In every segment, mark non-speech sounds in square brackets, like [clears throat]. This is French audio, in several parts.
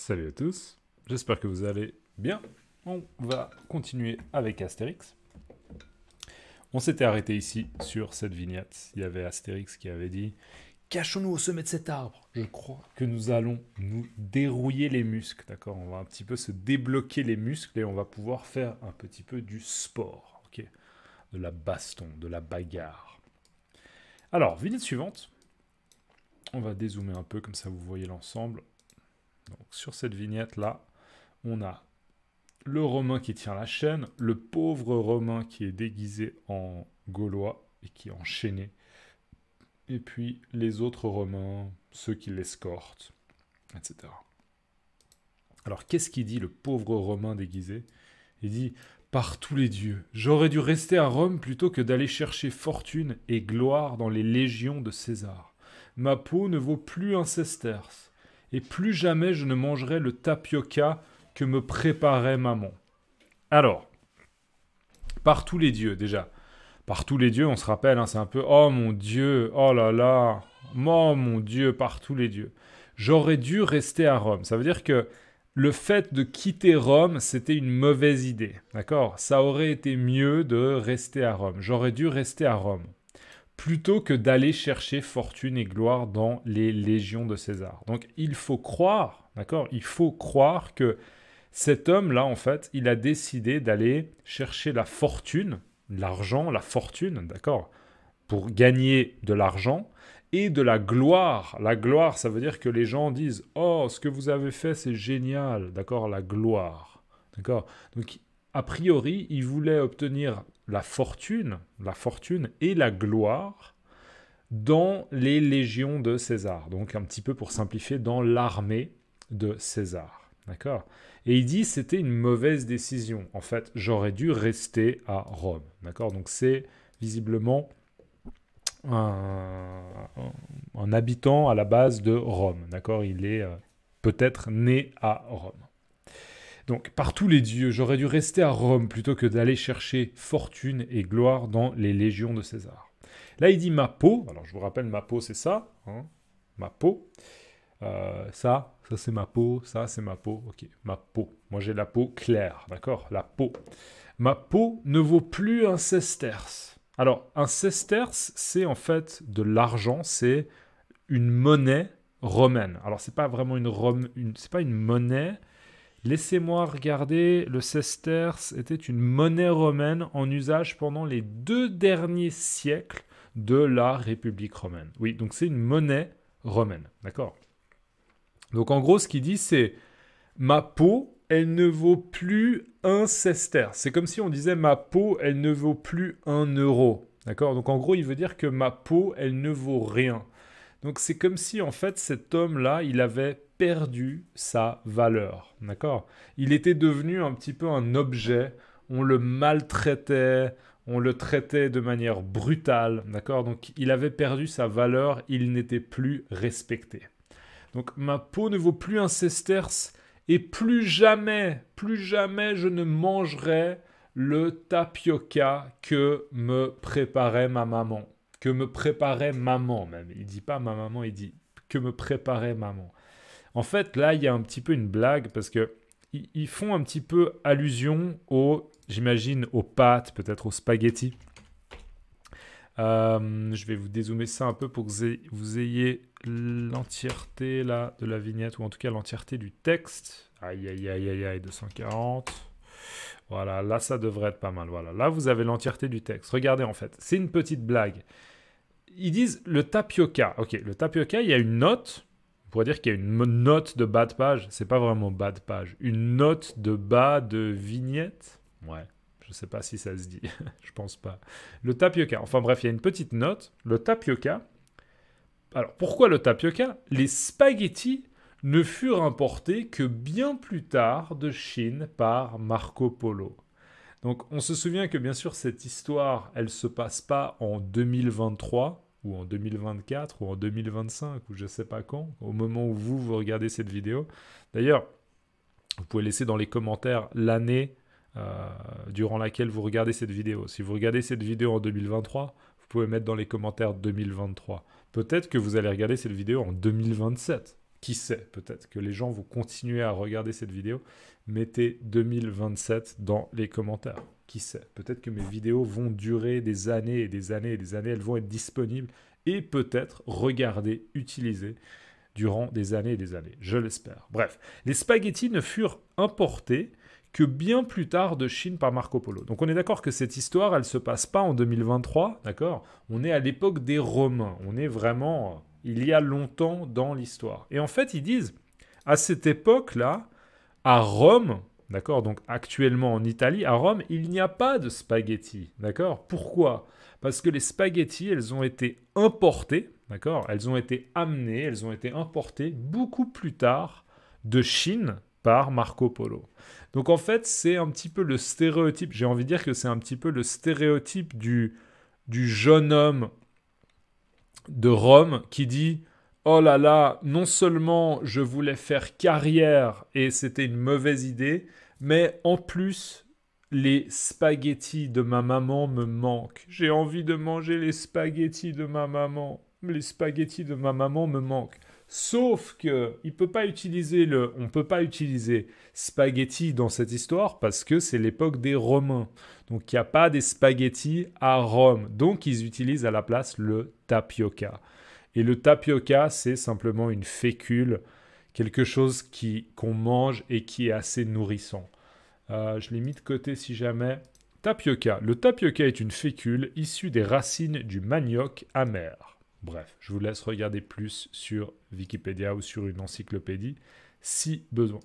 Salut à tous, j'espère que vous allez bien. On va continuer avec Astérix. On s'était arrêté ici sur cette vignette. Il y avait Astérix qui avait dit Cachons-nous au sommet de cet arbre. Je crois que nous allons nous dérouiller les muscles. D'accord On va un petit peu se débloquer les muscles et on va pouvoir faire un petit peu du sport. ok de la baston, de la bagarre. Alors, vignette suivante. On va dézoomer un peu, comme ça vous voyez l'ensemble. Donc sur cette vignette là, on a le Romain qui tient la chaîne, le pauvre Romain qui est déguisé en Gaulois et qui est enchaîné, et puis les autres Romains, ceux qui l'escortent, etc. Alors qu'est-ce qu'il dit le pauvre Romain déguisé Il dit Par tous les dieux, j'aurais dû rester à Rome plutôt que d'aller chercher fortune et gloire dans les légions de César. Ma peau ne vaut plus un sesterce et plus jamais je ne mangerai le tapioca que me préparait maman. Alors, par tous les dieux déjà, par tous les dieux, on se rappelle, hein, c'est un peu oh mon Dieu, oh là là, oh mon Dieu, par tous les dieux. J'aurais dû rester à Rome. Ça veut dire que le fait de quitter Rome, c'était une mauvaise idée. D'accord Ça aurait été mieux de rester à Rome. J'aurais dû rester à Rome plutôt que d'aller chercher fortune et gloire dans les légions de César. Donc il faut croire, d'accord Il faut croire que cet homme-là, en fait, il a décidé d'aller chercher la fortune, l'argent, la fortune, d'accord Pour gagner de l'argent et de la gloire. La gloire, ça veut dire que les gens disent « Oh, ce que vous avez fait, c'est génial », d'accord La gloire, d'accord Donc, a priori, il voulait obtenir la fortune, la fortune et la gloire dans les légions de César. Donc un petit peu pour simplifier, dans l'armée de César. D'accord Et il dit c'était une mauvaise décision. En fait, j'aurais dû rester à Rome. D'accord Donc c'est visiblement un, habitant à la base de Rome. D'accord Il est euh, peut-être né à Rome. Donc par tous les dieux, j'aurais dû rester à Rome plutôt que d'aller chercher fortune et gloire dans les légions de César. Là, il dit ma peau. Alors je vous rappelle, ma peau, c'est ça. Hein. ma peau. Euh, ça, ça c'est ma peau, ça c'est ma peau, ok, ma peau. Moi j'ai la peau claire, d'accord La peau. Ma peau ne vaut plus un sesterce. Alors, un sesterce, c'est en fait de l'argent, c'est une monnaie romaine. Alors, c'est pas vraiment une, Rome, une c'est pas une monnaie, Laissez-moi regarder, le sesterce était une monnaie romaine en usage pendant les deux derniers siècles de la République romaine. Oui, donc c'est une monnaie romaine, d'accord Donc en gros, ce qu'il dit, c'est ma peau, elle ne vaut plus un sesterce. C'est comme si on disait ma peau, elle ne vaut plus un euro, d'accord Donc en gros, il veut dire que ma peau, elle ne vaut rien. Donc c'est comme si en fait cet homme-là, il avait perdu sa valeur. D'accord Il était devenu un petit peu un objet. On le maltraitait, on le traitait de manière brutale. D'accord Donc il avait perdu sa valeur, il n'était plus respecté. Donc ma peau ne vaut plus un sesterce et plus jamais, plus jamais je ne mangerai le tapioca que me préparait ma maman que me préparait maman même. Il dit pas ma maman, il dit que me préparait maman. En fait, là, il y a un petit peu une blague parce que ils font un petit peu allusion au, j'imagine, aux pâtes, peut-être aux spaghettis. Euh, je vais vous dézoomer ça un peu pour que vous ayez l'entièreté là de la vignette ou en tout cas l'entièreté du texte. Aïe aïe aïe aïe aïe 240. Voilà, là ça devrait être pas mal. Voilà, là vous avez l'entièreté du texte. Regardez en fait, c'est une petite blague. Ils disent le tapioca. Ok, le tapioca, il y a une note. On pourrait dire qu'il y a une note de bas de page. C'est pas vraiment bas de page. Une note de bas de vignette. Ouais, je sais pas si ça se dit. [laughs] je pense pas. Le tapioca. Enfin bref, il y a une petite note. Le tapioca. Alors pourquoi le tapioca Les spaghettis ne furent importés que bien plus tard de Chine par Marco Polo. Donc on se souvient que bien sûr cette histoire, elle se passe pas en 2023 ou en 2024 ou en 2025 ou je sais pas quand, au moment où vous vous regardez cette vidéo. D'ailleurs, vous pouvez laisser dans les commentaires l'année euh, durant laquelle vous regardez cette vidéo. Si vous regardez cette vidéo en 2023, vous pouvez mettre dans les commentaires 2023. Peut-être que vous allez regarder cette vidéo en 2027 qui sait, peut-être que les gens vont continuer à regarder cette vidéo. Mettez 2027 dans les commentaires. Qui sait, peut-être que mes vidéos vont durer des années et des années et des années. Elles vont être disponibles et peut-être regardées, utilisées durant des années et des années. Je l'espère. Bref, les spaghettis ne furent importés que bien plus tard de Chine par Marco Polo. Donc on est d'accord que cette histoire, elle ne se passe pas en 2023, d'accord On est à l'époque des Romains, on est vraiment il y a longtemps dans l'histoire. Et en fait, ils disent, à cette époque-là, à Rome, d'accord, donc actuellement en Italie, à Rome, il n'y a pas de spaghettis, d'accord Pourquoi Parce que les spaghettis, elles ont été importées, d'accord Elles ont été amenées, elles ont été importées beaucoup plus tard de Chine, par Marco Polo. Donc en fait, c'est un petit peu le stéréotype, j'ai envie de dire que c'est un petit peu le stéréotype du, du jeune homme de Rome qui dit Oh là là, non seulement je voulais faire carrière et c'était une mauvaise idée, mais en plus, les spaghettis de ma maman me manquent. J'ai envie de manger les spaghettis de ma maman les spaghettis de ma maman me manquent. Sauf que il peut pas utiliser le, on peut pas utiliser spaghetti dans cette histoire parce que c'est l'époque des Romains. Donc il n'y a pas des spaghettis à Rome. Donc ils utilisent à la place le tapioca. Et le tapioca, c'est simplement une fécule, quelque chose qui qu'on mange et qui est assez nourrissant. Euh, je l'ai mis de côté si jamais. Tapioca. Le tapioca est une fécule issue des racines du manioc amer. Bref, je vous laisse regarder plus sur Wikipédia ou sur une encyclopédie si besoin.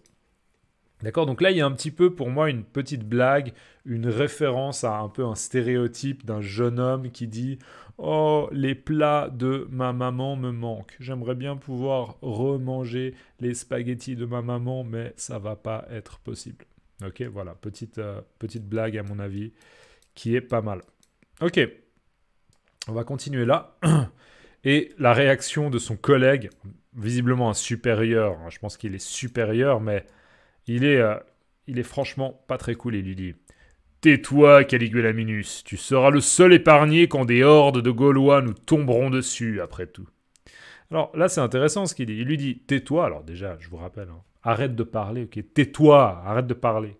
D'accord Donc là, il y a un petit peu pour moi une petite blague, une référence à un peu un stéréotype d'un jeune homme qui dit Oh, les plats de ma maman me manquent. J'aimerais bien pouvoir remanger les spaghettis de ma maman, mais ça va pas être possible. Ok, voilà, petite, euh, petite blague à mon avis qui est pas mal. Ok, on va continuer là. [clears throat] Et la réaction de son collègue, visiblement un supérieur, hein, je pense qu'il est supérieur, mais il est, euh, il est franchement pas très cool. Il lui dit Tais-toi, Caligula Minus, tu seras le seul épargné quand des hordes de Gaulois nous tomberont dessus, après tout. Alors là, c'est intéressant ce qu'il dit. Il lui dit Tais-toi, alors déjà, je vous rappelle, hein, arrête de parler, ok Tais-toi, arrête de parler.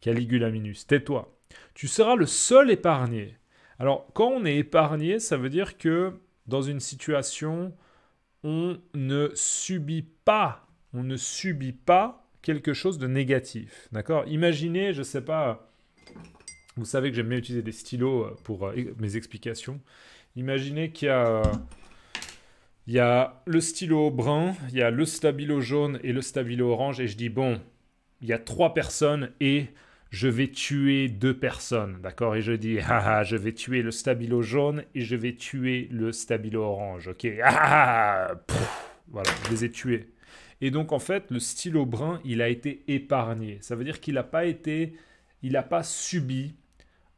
Caligula Minus, tais-toi. Tu seras le seul épargné. Alors, quand on est épargné, ça veut dire que dans une situation, on ne subit pas, on ne subit pas quelque chose de négatif. D'accord Imaginez, je ne sais pas, vous savez que j'aime bien utiliser des stylos euh, pour euh, mes explications. Imaginez qu'il y a... Il y a le stylo brun, il y a le stabilo jaune et le stabilo orange. Et je dis, bon, il y a trois personnes et je vais tuer deux personnes, d'accord Et je dis, ah, ah, ah, je vais tuer le stabilo jaune et je vais tuer le stabilo orange, ok ah, ah, ah Voilà, je les ai tués. Et donc, en fait, le stylo brun, il a été épargné. Ça veut dire qu'il n'a pas été, il n'a pas subi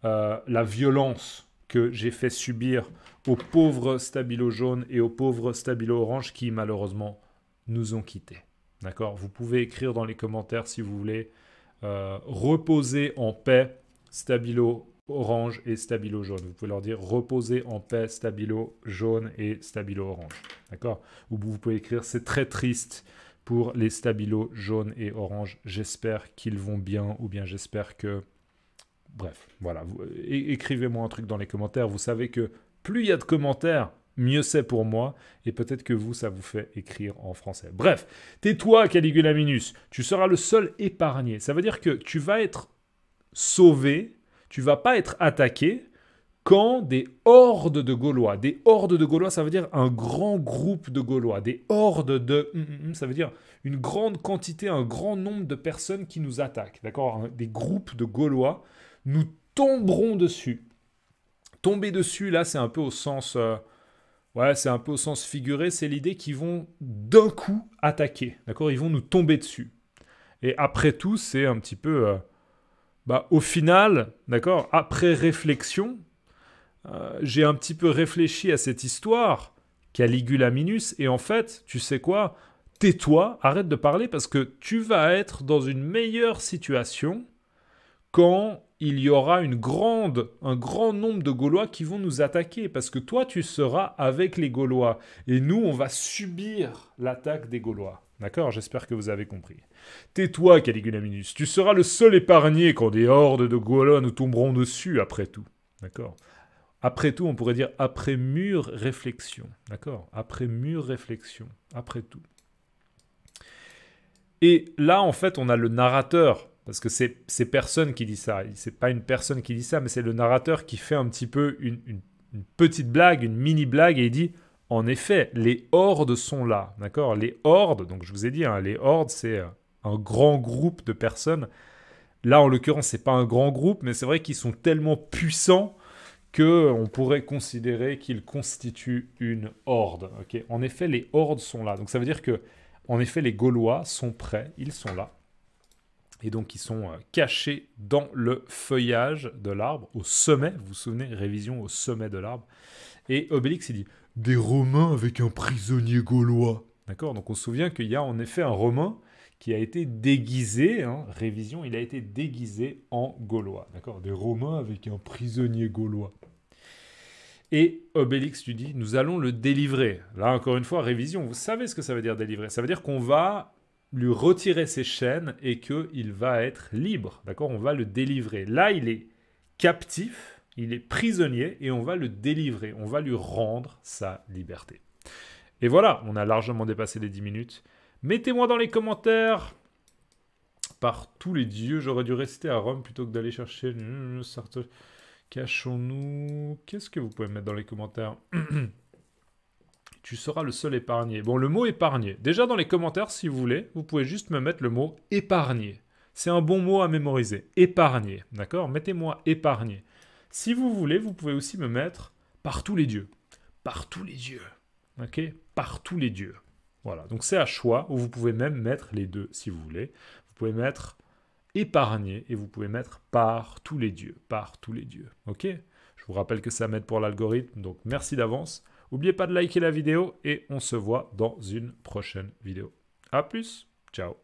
euh, la violence que j'ai fait subir aux pauvres stabilo jaune et aux pauvres stabilo orange qui, malheureusement, nous ont quittés. D'accord Vous pouvez écrire dans les commentaires si vous voulez euh, reposer en paix, stabilo orange et stabilo jaune. Vous pouvez leur dire reposer en paix, stabilo jaune et stabilo orange. D'accord Ou vous pouvez écrire c'est très triste pour les Stabilo jaune et orange. J'espère qu'ils vont bien ou bien j'espère que. Bref, voilà. Écrivez-moi un truc dans les commentaires. Vous savez que plus il y a de commentaires, mieux c'est pour moi, et peut-être que vous, ça vous fait écrire en français. Bref, tais-toi, Caligula Minus, tu seras le seul épargné. Ça veut dire que tu vas être sauvé, tu vas pas être attaqué, quand des hordes de Gaulois, des hordes de Gaulois, ça veut dire un grand groupe de Gaulois, des hordes de, hum, hum, hum, ça veut dire une grande quantité, un grand nombre de personnes qui nous attaquent, d'accord Des groupes de Gaulois, nous tomberons dessus. Tomber dessus, là, c'est un peu au sens, euh, Ouais, c'est un peu au sens figuré, c'est l'idée qu'ils vont d'un coup attaquer, d'accord Ils vont nous tomber dessus. Et après tout, c'est un petit peu, euh, bah, au final, d'accord Après réflexion, euh, j'ai un petit peu réfléchi à cette histoire, Caligula Minus, et en fait, tu sais quoi Tais-toi, arrête de parler parce que tu vas être dans une meilleure situation quand il y aura une grande, un grand nombre de Gaulois qui vont nous attaquer, parce que toi, tu seras avec les Gaulois, et nous, on va subir l'attaque des Gaulois. D'accord J'espère que vous avez compris. Tais-toi, Caligula Minus, tu seras le seul épargné quand des hordes de Gaulois nous tomberont dessus, après tout. D'accord Après tout, on pourrait dire après mûre réflexion. D'accord Après mûre réflexion, après tout. Et là, en fait, on a le narrateur parce que c'est, personne qui dit ça. C'est pas une personne qui dit ça, mais c'est le narrateur qui fait un petit peu une, petite blague, une mini blague, et il dit En effet, les hordes sont là. D'accord Les hordes, donc je vous ai dit, hein, les hordes, c'est euh, un grand groupe de personnes. Là, en l'occurrence, c'est pas un grand groupe, mais c'est vrai qu'ils sont tellement puissants que on pourrait considérer qu'ils constituent une horde. ok en effet, les hordes sont là. Donc ça veut dire que, en effet, les Gaulois sont prêts, ils sont là et donc ils sont euh, cachés dans le feuillage de l'arbre, au sommet, vous vous souvenez, révision au sommet de l'arbre. Et Obélix, il dit « Des Romains avec un prisonnier gaulois ». D'accord Donc on se souvient qu'il y a en effet un Romain qui a été déguisé, hein, révision, il a été déguisé en gaulois. D'accord Des Romains avec un prisonnier gaulois. Et Obélix lui dit, nous allons le délivrer. Là, encore une fois, révision, vous savez ce que ça veut dire délivrer. Ça veut dire qu'on va lui retirer ses chaînes et que il va être libre. D'accord On va le délivrer. Là, il est captif, il est prisonnier et on va le délivrer. On va lui rendre sa liberté. Et voilà, on a largement dépassé les 10 minutes. Mettez-moi dans les commentaires. Par tous les dieux, j'aurais dû rester à Rome plutôt que d'aller chercher. Cachons-nous. Qu'est-ce que vous pouvez mettre dans les commentaires [clears throat] tu seras le seul épargné. Bon, le mot épargné. Déjà dans les commentaires, si vous voulez, vous pouvez juste me mettre le mot épargné. C'est un bon mot à mémoriser. Épargné. D'accord Mettez-moi épargné. Si vous voulez, vous pouvez aussi me mettre par tous les dieux. Par tous les dieux. Ok Par tous les dieux. Voilà. Donc c'est à choix, ou vous pouvez même mettre les deux si vous voulez. Vous pouvez mettre épargné et vous pouvez mettre par tous les dieux. Par tous les dieux. Ok je vous rappelle que ça m'aide pour l'algorithme, donc merci d'avance. N'oubliez pas de liker la vidéo et on se voit dans une prochaine vidéo. A plus, ciao